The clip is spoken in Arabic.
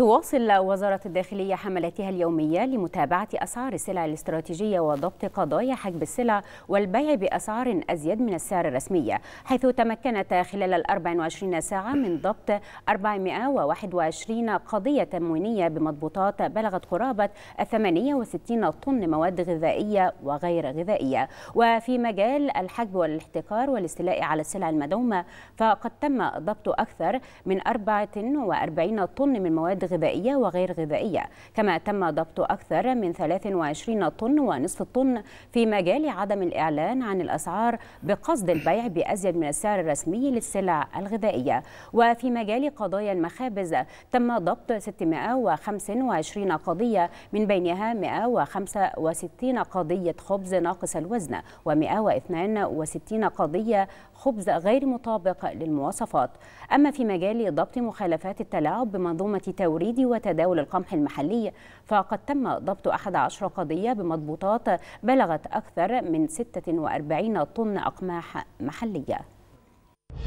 تواصل وزارة الداخلية حملاتها اليومية لمتابعة أسعار السلع الاستراتيجية وضبط قضايا حجب السلع والبيع بأسعار أزيد من السعر الرسمية حيث تمكنت خلال ال 24 ساعة من ضبط 421 قضية تموينية بمضبوطات بلغت قرابة 68 طن مواد غذائية وغير غذائية وفي مجال الحجب والاحتكار والاستيلاء على السلع المدعومة فقد تم ضبط أكثر من 44 طن من مواد غذائية وغير غذائية كما تم ضبط أكثر من 23 طن ونصف طن في مجال عدم الإعلان عن الأسعار بقصد البيع بأزيد من السعر الرسمي للسلع الغذائية وفي مجال قضايا المخابز تم ضبط 625 قضية من بينها 165 قضية خبز ناقص الوزن و162 قضية خبز غير مطابق للمواصفات أما في مجال ضبط مخالفات التلاعب بمنظومة توريد التوريد وتداول القمح المحلي فقد تم ضبط 11 قضية بمضبوطات بلغت أكثر من 46 طن أقماح محلية